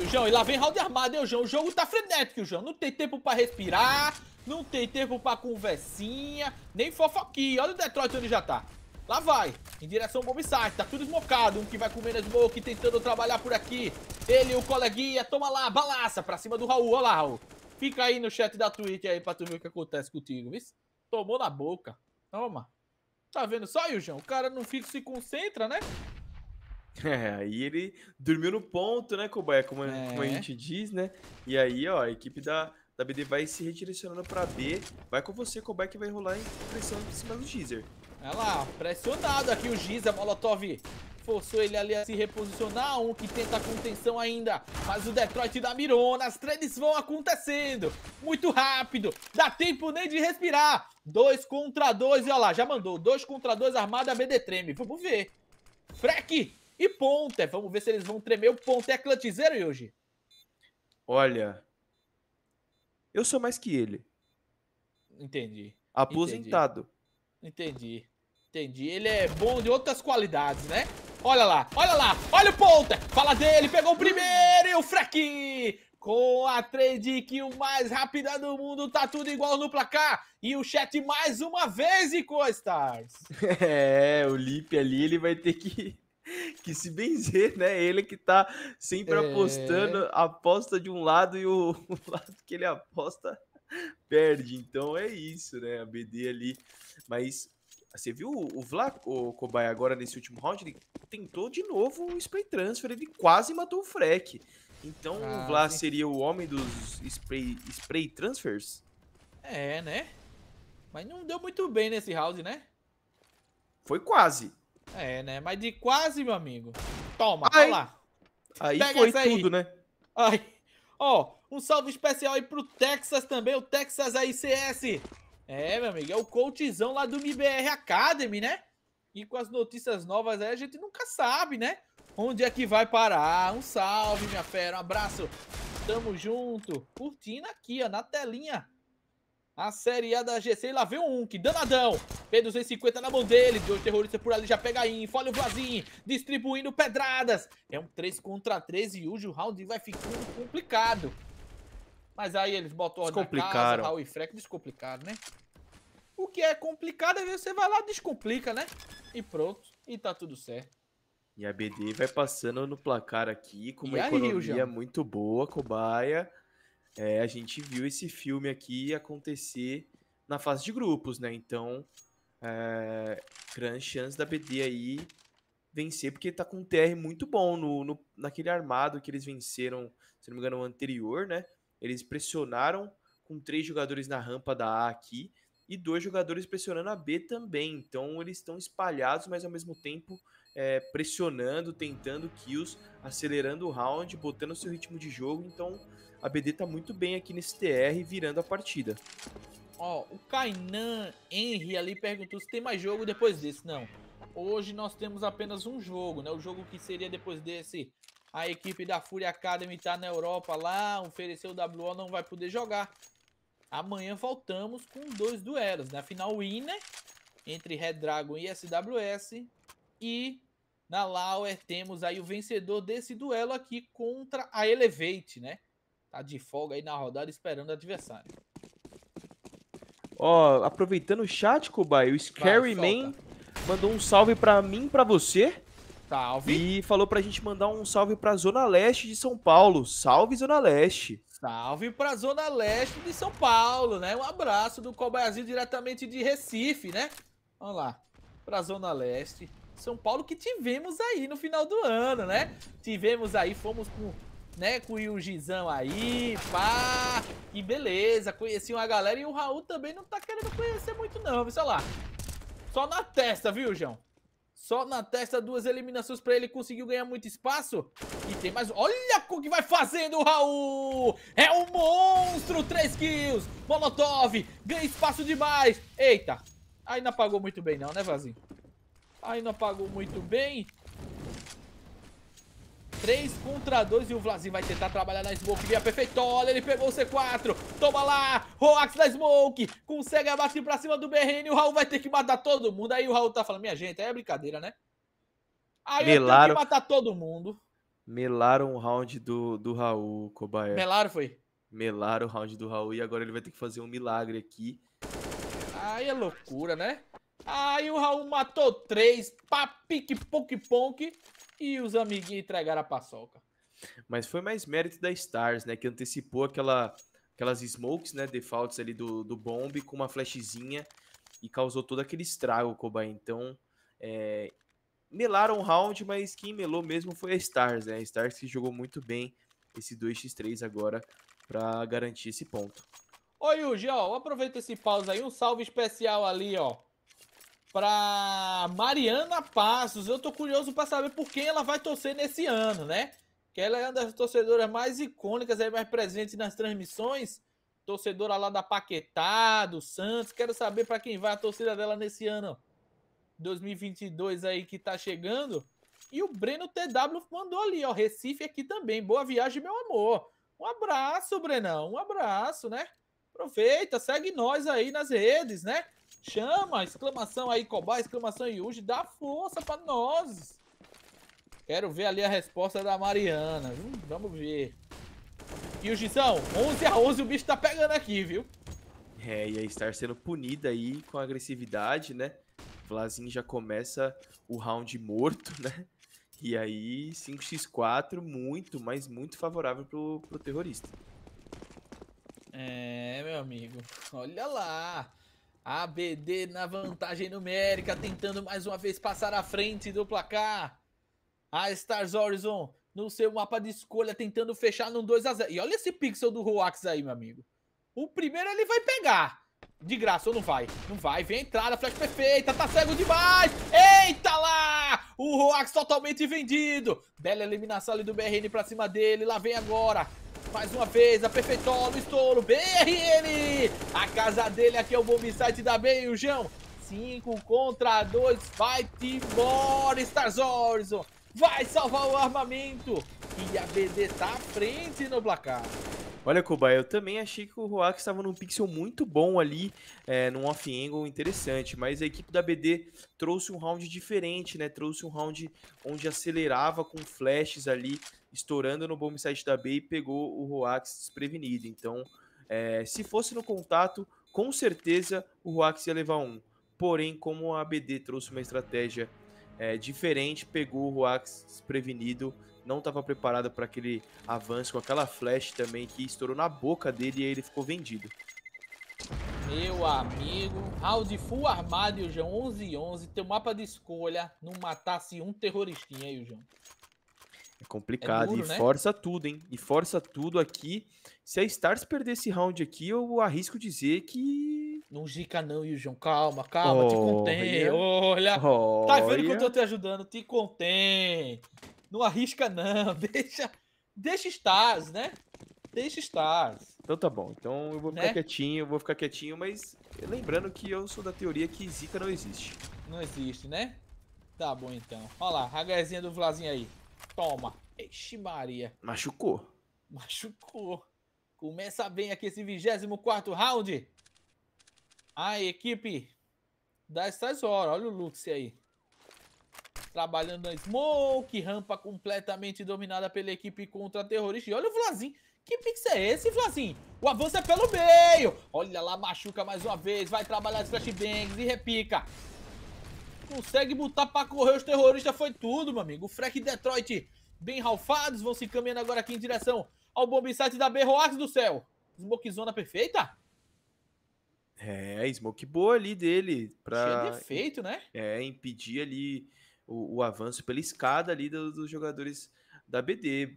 E o João, e lá vem round armado, hein, o João? O jogo tá frenético, João. Não tem tempo pra respirar, não tem tempo pra conversinha, nem fofoquinha. Olha o Detroit onde já tá. Lá vai, em direção ao bomb site, tá tudo esmocado, um que vai comer a smoke, tentando trabalhar por aqui. Ele, o coleguinha, toma lá, balaça pra cima do Raul, olha lá, Raul. Fica aí no chat da Twitch aí pra tu ver o que acontece contigo, viu? Tomou na boca. Toma. Tá vendo só aí, João? O cara não fica, se concentra, né? É, aí ele dormiu no ponto, né, Cobaia? Como, é. como a gente diz, né? E aí, ó, a equipe da, da BD vai se redirecionando pra B. Vai com você, Cobaia, que vai rolar em pressão em cima do Geezer. Olha lá, pressionado aqui o Giza, Molotov forçou ele ali a se reposicionar. Um que tenta a contenção ainda, mas o Detroit da Mirona. As trades vão acontecendo muito rápido. Dá tempo nem de respirar. Dois contra dois, e olha lá, já mandou. Dois contra dois, armada BD treme. Vamos ver. Freck e Ponter. Vamos ver se eles vão tremer. O Ponter é clantizeiro, hoje Olha, eu sou mais que ele. Entendi. Aposentado. Entendi. Entendi. Entendi. Ele é bom de outras qualidades, né? Olha lá, olha lá, olha o Ponta. Fala dele, pegou o primeiro e o Freck. Com a trade o mais rápida do mundo, tá tudo igual no placar. E o chat mais uma vez, e Stars. É, o Lipe ali, ele vai ter que que se benzer, né? Ele que tá sempre é... apostando, aposta de um lado e o, o, lado que ele aposta perde. Então é isso, né? A BD ali. Mas você viu o Vlaco o Kobay, agora nesse último round? Ele tentou de novo o spray transfer, ele quase matou o Freck. Então ah, o Vlaco seria o homem dos spray, spray transfers? É, né? Mas não deu muito bem nesse round, né? Foi quase. É, né? Mas de quase, meu amigo. Toma, vai lá. Aí Pega foi aí. tudo, né? Ai. Ó, oh, um salve especial aí pro Texas também, o Texas aí CS. É, meu amigo, é o coachzão lá do MBR Academy, né? E com as notícias novas aí, a gente nunca sabe, né? Onde é que vai parar? Um salve, minha fera, um abraço. Tamo junto. Curtindo aqui, ó, na telinha. A Série A da GC, e lá vem um que danadão. P250 na mão dele, dois terroristas por ali, já pega aí folha o distribuindo pedradas. É um 3 contra 13 e hoje o round vai ficando complicado. Mas aí eles botam ordem na casa, Raul e Freck, descomplicaram, né? O que é complicado é você vai lá, descomplica, né? E pronto, e tá tudo certo. E a BD vai passando no placar aqui com uma aí, economia Rio, muito boa, cobaia. É, a gente viu esse filme aqui acontecer na fase de grupos, né? Então, é, grande chance da BD aí vencer, porque tá com um TR muito bom no, no, naquele armado que eles venceram, se não me engano, o anterior, né? Eles pressionaram com três jogadores na rampa da A aqui e dois jogadores pressionando a B também. Então eles estão espalhados, mas ao mesmo tempo é, pressionando, tentando kills, acelerando o round, botando seu ritmo de jogo. Então a BD tá muito bem aqui nesse TR, virando a partida. Ó, o Kainan Henry ali perguntou se tem mais jogo depois desse. Não. Hoje nós temos apenas um jogo, né? O jogo que seria depois desse a equipe da Fury Academy está na Europa lá, ofereceu o WO, não vai poder jogar. Amanhã voltamos com dois duelos. Na né? final winner, entre Red Dragon e SWS. E na Lauer temos aí o vencedor desse duelo aqui contra a Elevate, né? Tá de folga aí na rodada esperando o adversário. Ó, aproveitando o chat, Kubai, o Scary vai, Man mandou um salve para mim, para você. Salve. E falou pra gente mandar um salve pra Zona Leste de São Paulo. Salve, Zona Leste. Salve pra Zona Leste de São Paulo, né? Um abraço do Cobaiazinho diretamente de Recife, né? Vamos lá. Pra Zona Leste. São Paulo que tivemos aí no final do ano, né? Tivemos aí, fomos com, né, com o Gizão aí, pá. E beleza, conheci uma galera e o Raul também não tá querendo conhecer muito não, viu? Olha lá. Só na testa, viu, João? Só na testa, duas eliminações pra ele, conseguiu ganhar muito espaço. E tem mais... Olha o que vai fazendo o Raul! É um monstro! Três kills! Molotov! Ganha espaço demais! Eita! Aí não apagou muito bem não, né, Vazinho? Aí não apagou muito bem. 3 contra 2 e o Vlazinho vai tentar trabalhar na Smoke. Via Perfeitola, ele pegou o C4. Toma lá, Roax na Smoke. Consegue abater pra cima do BRN. O Raul vai ter que matar todo mundo. Aí o Raul tá falando, minha gente, aí é brincadeira, né? Aí Melaram... eu tenho que matar todo mundo. Melaram o round do, do Raul, Kobayashi. Melaram foi? Melaram o round do Raul e agora ele vai ter que fazer um milagre aqui. Aí é loucura, né? Aí o Raul matou três, pá, pique, ponque, ponque e os amiguinhos entregaram a paçoca. Mas foi mais mérito da Stars, né? Que antecipou aquela, aquelas smokes, né? Defaults ali do, do bomb com uma flashzinha e causou todo aquele estrago, Koba. Então, é, melaram o round, mas quem melou mesmo foi a Stars, né? A Stars que jogou muito bem esse 2x3 agora para garantir esse ponto. Oi, Yuji, ó, aproveita esse pausa aí, um salve especial ali, ó, para Mariana Passos. Eu tô curioso para saber por quem ela vai torcer nesse ano, né? Que ela é uma das torcedoras mais icônicas aí, mais presente nas transmissões. Torcedora lá da Paquetá, do Santos. Quero saber para quem vai a torcida dela nesse ano 2022 aí que tá chegando. E o Breno TW mandou ali, ó, Recife aqui também. Boa viagem, meu amor. Um abraço, Brenão. Um abraço, né? Aproveita, segue nós aí nas redes, né? Chama, exclamação aí, Cobai, exclamação Yuji, dá força pra nós. Quero ver ali a resposta da Mariana, hum, Vamos ver. Yujizão, 11 a 11 o bicho tá pegando aqui, viu? É, e a Star sendo punida aí com agressividade, né? Vlazinho já começa o round morto, né? E aí, 5x4, muito, mas muito favorável pro, pro terrorista. É, meu amigo. Olha lá. A BD na vantagem numérica, tentando mais uma vez passar à frente do placar. A Stars Horizon no seu mapa de escolha, tentando fechar num 2x0. E olha esse pixel do Roax aí, meu amigo. O primeiro ele vai pegar. De graça, ou não vai? Não vai, vem a entrada, flash perfeita, tá cego demais! Eita lá! O Roax totalmente vendido! Bela eliminação ali do BRN pra cima dele, lá vem agora! Mais uma vez, aperfeiçoa o estouro. BRN! A casa dele aqui é o bombsite da B, o Jão. 5 contra 2. Vai embora, Stars Horizon. Vai salvar o armamento. E a BD tá à frente no placar. Olha, Kuba, eu também achei que o Roax estava num pixel muito bom ali, é, num off-angle interessante, mas a equipe da BD trouxe um round diferente, né? Trouxe um round onde acelerava com flashes ali, estourando no bombsite da B e pegou o Roax desprevenido. Então, é, se fosse no contato, com certeza o Roax ia levar um. Porém, como a BD trouxe uma estratégia é, diferente, pegou o Roax desprevenido, não estava preparado para aquele avanço com aquela flash também que estourou na boca dele e ele ficou vendido. Meu amigo, round full armado, João, 11 e 11, teu mapa de escolha, não matasse um terroristinha aí, João. É, é complicado. É duro, e né? força tudo, hein? E força tudo aqui. Se a Stars perder esse round aqui, eu arrisco dizer que. Não zica, não, Yujão. Calma, calma, oh, te contém. Olha. Oh, tá vendo que eu tô te ajudando? Te contém. Não arrisca, não. Deixa. Deixa Stars, né? Deixa Stars. Então tá bom. Então eu vou ficar né? quietinho, eu vou ficar quietinho, mas lembrando que eu sou da teoria que zica não existe. Não existe, né? Tá bom então. Olha lá, a do Vlazinho aí. Toma. Ixi Maria. Machucou. Machucou. Começa bem aqui esse 24 round. A equipe das três horas, Olha o Lux aí. Trabalhando na Smoke. Rampa completamente dominada pela equipe contra-terrorista. E olha o Vlazinho. Que pix é esse, Vlazinho? O avanço é pelo meio. Olha lá, machuca mais uma vez. Vai trabalhar os flashbangs e repica consegue botar pra correr os terroristas, foi tudo, meu amigo. O Freck Detroit bem ralfados, vão se caminhando agora aqui em direção ao bomb site da Berroax do céu. Smoke zona perfeita? É, smoke boa ali dele. Pra... Cheio de efeito, né? É, impedir ali o, o avanço pela escada ali do, dos jogadores da BD.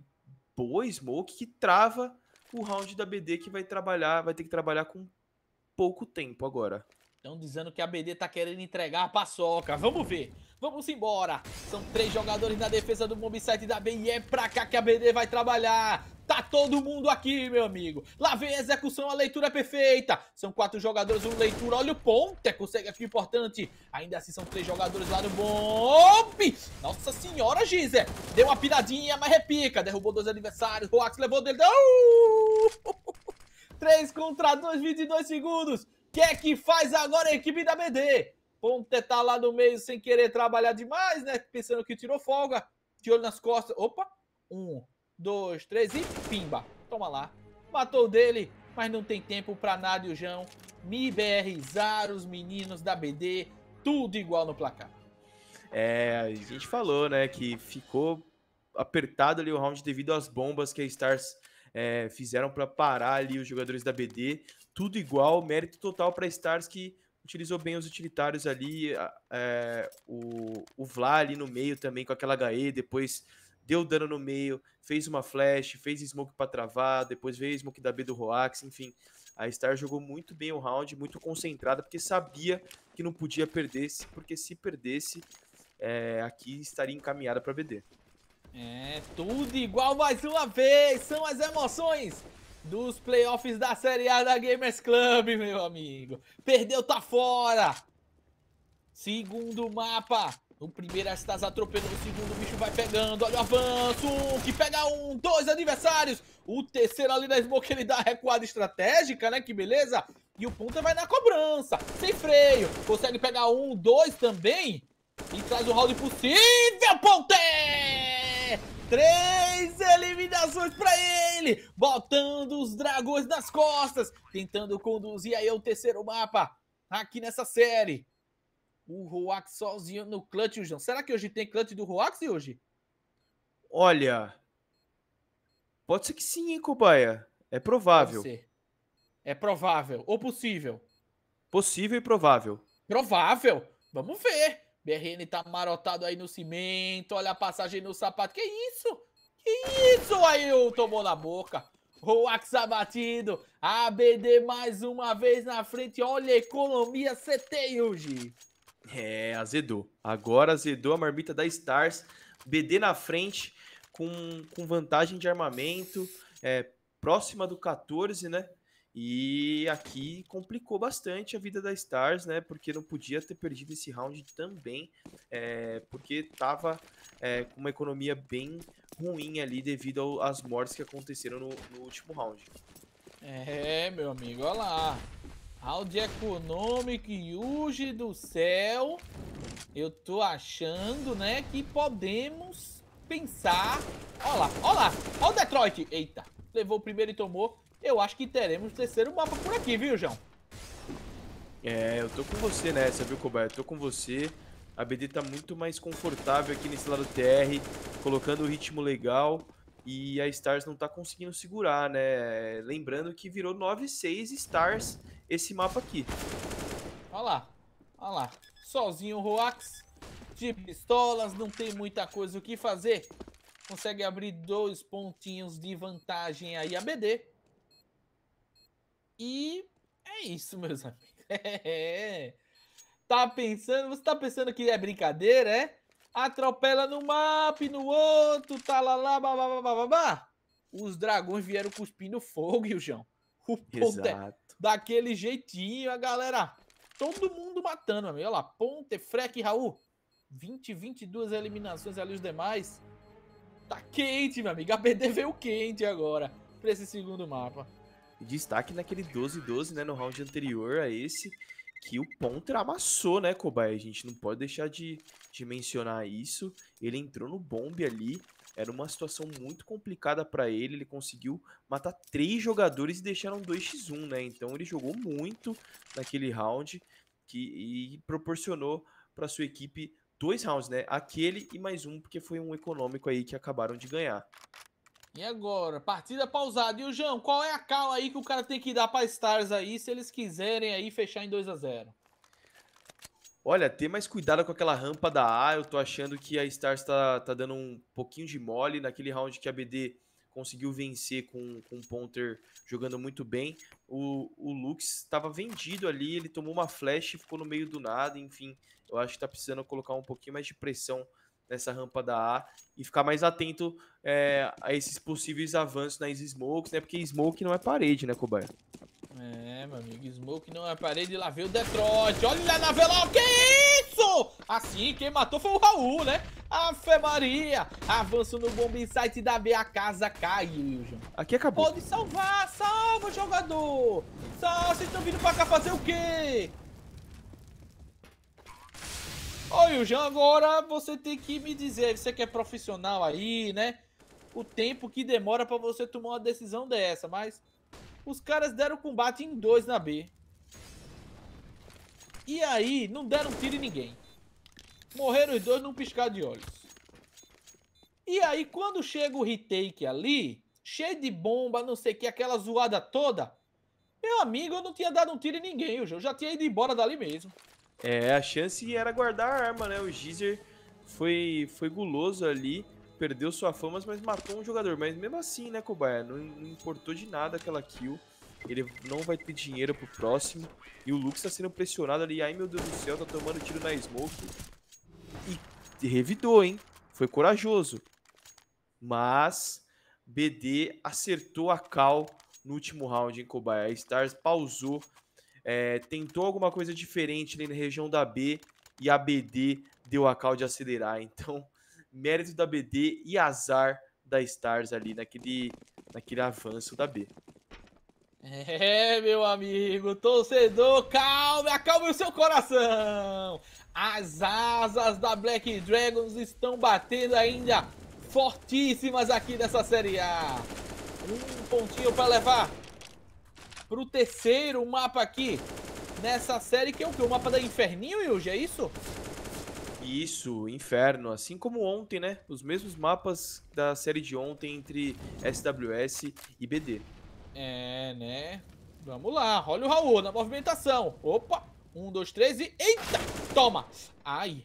Boa smoke que trava o round da BD que vai trabalhar, vai ter que trabalhar com pouco tempo agora. Estão dizendo que a BD tá querendo entregar a paçoca. Vamos ver. Vamos embora. São três jogadores na defesa do Site da B e é pra cá que a BD vai trabalhar. Tá todo mundo aqui, meu amigo. Lá vem a execução, a leitura é perfeita. São quatro jogadores, um leitura. Olha o Ponte, consegue, acho é importante. Ainda assim, são três jogadores lá no bombe. Nossa senhora, Gizé. Deu uma piradinha, mas repica. Derrubou dois adversários. Roax levou dele. Uh! 3 contra 2, 22 segundos que é que faz agora a equipe da BD? Ponte tá lá no meio sem querer trabalhar demais, né? Pensando que tirou folga. De olho nas costas. Opa! Um, dois, três e pimba. Toma lá. Matou dele, mas não tem tempo pra nada e o Jão. Me BRizar os meninos da BD. Tudo igual no placar. É, a gente falou, né, que ficou apertado ali o round devido às bombas que a Stars é, fizeram para parar ali os jogadores da BD tudo igual, mérito total para Stars que utilizou bem os utilitários ali, é, o, o Vla ali no meio também com aquela HE, depois deu dano no meio, fez uma flash, fez smoke para travar, depois veio smoke da B do Roax, enfim. A Star jogou muito bem o round, muito concentrada, porque sabia que não podia perder, porque se perdesse, é, aqui estaria encaminhada para BD. É, tudo igual mais uma vez, são as emoções dos playoffs da Série A da Gamers Club, meu amigo. Perdeu, tá fora. Segundo mapa. O primeiro estás atropelando, o segundo o bicho vai pegando. Olha o avanço, um que pega um, dois adversários. O terceiro ali na smoke, ele dá a recuada estratégica, né? Que beleza. E o ponta vai na cobrança, sem freio. Consegue pegar um, dois também. E traz o round possível, Ponte! Três eliminações para ele, botando os dragões nas costas, tentando conduzir aí o terceiro mapa aqui nessa série. O Roax sozinho no clutch, o João. Será que hoje tem clutch do Roax hoje? Olha, pode ser que sim, hein, Cobaia? É provável. É provável ou possível? Possível e provável. Provável. Vamos ver. BRN tá marotado aí no cimento. Olha a passagem no sapato. Que isso? Que isso? Aí o tomou na boca. O Axe abatido. ABD mais uma vez na frente. Olha a economia CT, hoje. É, azedou. Agora azedou a marmita da Stars. BD na frente com, com vantagem de armamento. É, próxima do 14, né? E aqui complicou bastante a vida da Stars, né? Porque não podia ter perdido esse round também, é, porque tava é, com uma economia bem ruim ali devido às mortes que aconteceram no, no, último round. É, meu amigo, olha lá. Round econômico, Yuji do céu. Eu tô achando, né, que podemos pensar... Olha lá, olha lá, olha o Detroit. Eita, levou o primeiro e tomou eu acho que teremos o terceiro mapa por aqui, viu, João? É, eu tô com você nessa, viu, Coberto? Eu tô com você. A BD tá muito mais confortável aqui nesse lado TR, colocando o ritmo legal. E a Stars não tá conseguindo segurar, né? Lembrando que virou 9-6 Stars esse mapa aqui. Olha lá, olha lá. Sozinho o Roax, de pistolas, não tem muita coisa o que fazer. Consegue abrir dois pontinhos de vantagem aí a BD. E é isso, meus amigos. É. Tá pensando? Você tá pensando que é brincadeira, é? Atropela no mapa e no outro, tá lá, lá, babá, babá. Os dragões vieram cuspindo fogo, e o João. O Ponte, daquele jeitinho, a galera. Todo mundo matando, amigo. Olha lá, Ponte, Freck, Raul. 20, 22 eliminações ali os demais. Tá quente, meu amigo. A BD veio quente agora pra esse segundo mapa destaque naquele 12-12, né, no round anterior a esse, que o Ponter amassou, né, Cobai? A gente não pode deixar de, de mencionar isso. Ele entrou no bombe ali, era uma situação muito complicada para ele. Ele conseguiu matar três jogadores e deixaram 2x1, né? Então ele jogou muito naquele round que, e proporcionou para sua equipe dois rounds, né? Aquele e mais um, porque foi um econômico aí que acabaram de ganhar. E agora? Partida pausada. E o João, qual é a cal aí que o cara tem que dar para Stars aí, se eles quiserem aí fechar em 2 a 0 Olha, ter mais cuidado com aquela rampa da A. Eu tô achando que a Stars tá, tá dando um pouquinho de mole naquele round que a BD conseguiu vencer com, com o Ponter jogando muito bem. O, o Lux estava vendido ali, ele tomou uma flash, ficou no meio do nada, enfim. Eu acho que tá precisando colocar um pouquinho mais de pressão nessa rampa da A e ficar mais atento é, a esses possíveis avanços nas smokes, né? Porque smoke não é parede, né, Cobaia? É, meu amigo, smoke não é parede, lá veio o Detroit, olha lá na vela, que isso? Assim, quem matou foi o Raul, né? Afe Maria, avanço no bomb site da B, a casa caiu, João. Aqui acabou. Pode salvar, salva, jogador. Só, vocês estão vindo pra cá fazer o quê? Olha, João agora você tem que me dizer, você que é profissional aí, né? O tempo que demora para você tomar uma decisão dessa, mas os caras deram combate em dois na B. E aí, não deram tiro em ninguém. Morreram os dois num piscar de olhos. E aí, quando chega o retake ali, cheio de bomba, não sei o que, aquela zoada toda, meu amigo, eu não tinha dado um tiro em ninguém, eu já tinha ido embora dali mesmo. É, a chance era guardar a arma, né? O Geezer foi, foi guloso ali, perdeu sua fama, mas matou um jogador. Mas mesmo assim, né, Cobaia? Não, não importou de nada aquela kill. Ele não vai ter dinheiro pro próximo. E o Lux tá sendo pressionado ali. Ai, meu Deus do céu, tá tomando tiro na smoke. E revidou, hein? Foi corajoso. Mas BD acertou a cal no último round, hein, Cobaia? A Stars pausou é, tentou alguma coisa diferente ali na região da B e a BD deu a cal de acelerar. Então, mérito da BD e azar da Stars ali naquele, naquele avanço da B. É, meu amigo, torcedor, calma, acalme o seu coração. As asas da Black Dragons estão batendo ainda fortíssimas aqui nessa Série A. Um pontinho para levar pro terceiro mapa aqui nessa série, que é o que? O mapa da Inferninho, Yuji, é isso? Isso, Inferno. Assim como ontem, né? Os mesmos mapas da série de ontem entre SWS e BD. É, né? Vamos lá, olha o Raul na movimentação. Opa! Um, dois, três e... Eita! Toma! Ai!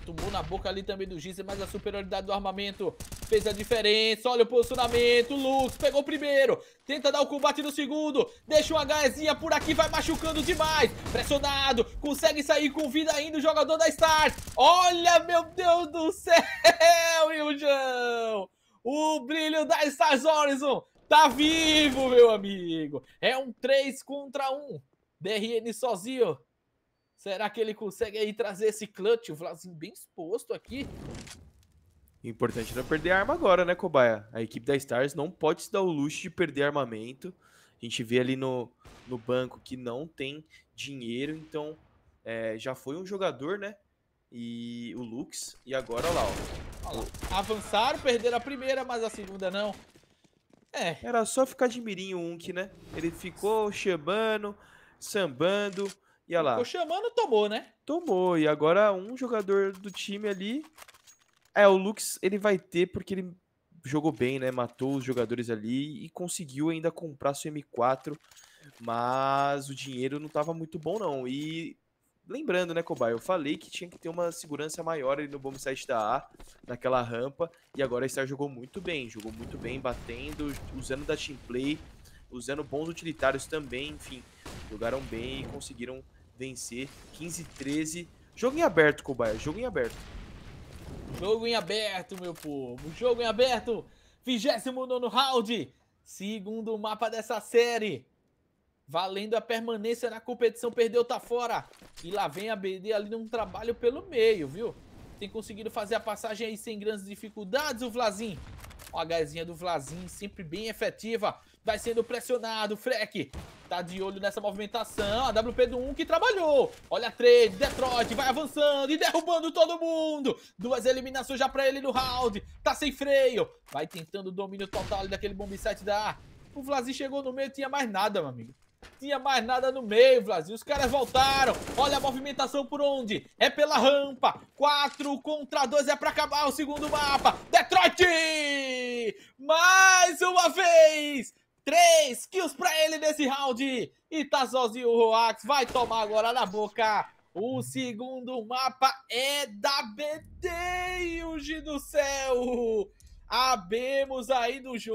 tumou tomou na boca ali também do Gizem, mas a superioridade do armamento fez a diferença. Olha o posicionamento. Lux pegou o primeiro. Tenta dar o combate no segundo. Deixa uma gaiazinha por aqui. Vai machucando demais. Pressionado. Consegue sair com vida ainda o jogador da Stars. Olha, meu Deus do céu, Iljão. O brilho da Stars Horizon tá vivo, meu amigo. É um 3 contra 1. DRN sozinho. Será que ele consegue aí trazer esse clutch? O Vlazinho bem exposto aqui. Importante não perder arma agora, né, Cobaia? A equipe da Stars não pode se dar o luxo de perder armamento. A gente vê ali no, no banco que não tem dinheiro, então é, já foi um jogador, né? E o Lux, e agora olha lá, ó. Avançaram, perderam a primeira, mas a segunda não. É. Era só ficar de mirinho Unk, né? Ele ficou chamando, sambando, e olha lá. Ficou chamando, tomou, né? Tomou. E agora um jogador do time ali. É, o Lux ele vai ter porque ele jogou bem, né? Matou os jogadores ali e conseguiu ainda comprar seu M4. Mas o dinheiro não tava muito bom, não. E lembrando, né, Cobai? Eu falei que tinha que ter uma segurança maior ali no bom site da A, naquela rampa. E agora a Star jogou muito bem. Jogou muito bem, batendo, usando da teamplay, play, usando bons utilitários também, enfim. Jogaram bem e conseguiram vencer 15-13. Jogo em aberto, Cobaia. Jogo em aberto. Jogo em aberto, meu povo. Jogo em aberto. 29 round. Segundo mapa dessa série. Valendo a permanência na competição. Perdeu, tá fora. E lá vem a BD ali num trabalho pelo meio, viu? Tem conseguido fazer a passagem aí sem grandes dificuldades o Vlazin. a gazinha do Vlazin sempre bem efetiva vai sendo pressionado, Freck tá de olho nessa movimentação, a WP do 1 que trabalhou. Olha a 3, Detroit vai avançando e derrubando todo mundo. Duas eliminações já pra ele no round, tá sem freio. Vai tentando o domínio total daquele bomb site da A. O Vlazi chegou no meio, tinha mais nada, meu amigo tinha mais nada no meio, Brasil. Os caras voltaram. Olha a movimentação por onde? É pela rampa. 4 contra 2 é para acabar o segundo mapa. Detroit! Mais uma vez! Três kills pra ele nesse round. E tá sozinho o Roax. Vai tomar agora na boca. O segundo mapa é da BT, Yuji do céu. Abemos aí do jogo.